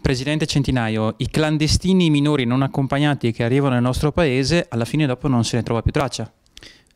Presidente Centinaio, i clandestini minori non accompagnati che arrivano nel nostro paese, alla fine dopo non se ne trova più traccia.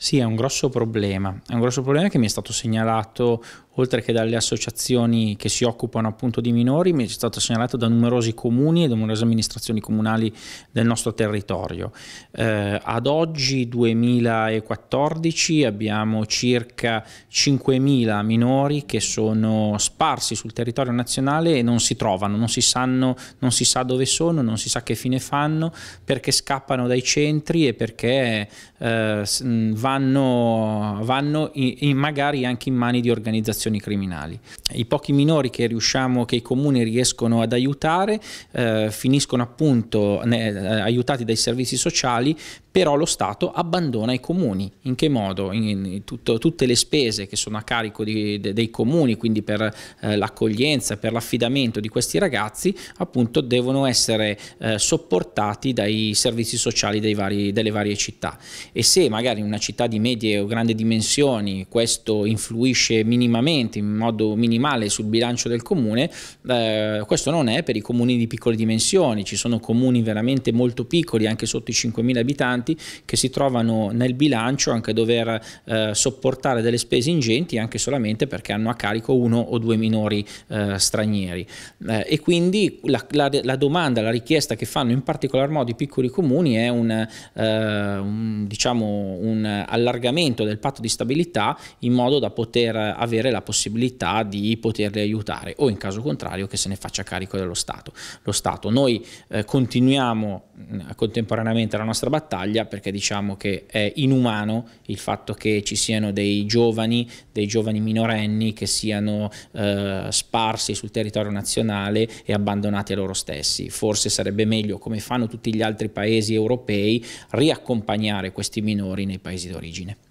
Sì, è un grosso problema, è un grosso problema che mi è stato segnalato oltre che dalle associazioni che si occupano appunto di minori, mi è stato segnalato da numerosi comuni e da numerose amministrazioni comunali del nostro territorio. Eh, ad oggi, 2014, abbiamo circa 5.000 minori che sono sparsi sul territorio nazionale e non si trovano, non si, sanno, non si sa dove sono, non si sa che fine fanno, perché scappano dai centri e perché eh, vanno vanno, vanno in, in magari anche in mani di organizzazioni criminali. I pochi minori che, riusciamo, che i comuni riescono ad aiutare eh, finiscono appunto ne, eh, aiutati dai servizi sociali però lo Stato abbandona i comuni. In che modo? In, in tutto, tutte le spese che sono a carico di, de, dei comuni, quindi per eh, l'accoglienza, per l'affidamento di questi ragazzi, appunto devono essere eh, sopportati dai servizi sociali vari, delle varie città. E se magari in una città città di medie o grandi dimensioni questo influisce minimamente, in modo minimale sul bilancio del comune, eh, questo non è per i comuni di piccole dimensioni, ci sono comuni veramente molto piccoli, anche sotto i 5.000 abitanti, che si trovano nel bilancio anche a dover eh, sopportare delle spese ingenti anche solamente perché hanno a carico uno o due minori eh, stranieri. Eh, e quindi la, la, la, domanda, la richiesta che fanno in particolar modo i piccoli comuni è un, eh, un diciamo, un allargamento del patto di stabilità in modo da poter avere la possibilità di poterli aiutare o in caso contrario che se ne faccia carico dello Stato. Lo Stato. Noi eh, continuiamo eh, contemporaneamente alla nostra battaglia perché diciamo che è inumano il fatto che ci siano dei giovani, dei giovani minorenni che siano eh, sparsi sul territorio nazionale e abbandonati a loro stessi. Forse sarebbe meglio, come fanno tutti gli altri paesi europei, riaccompagnare questi minori nei paesi d'origine.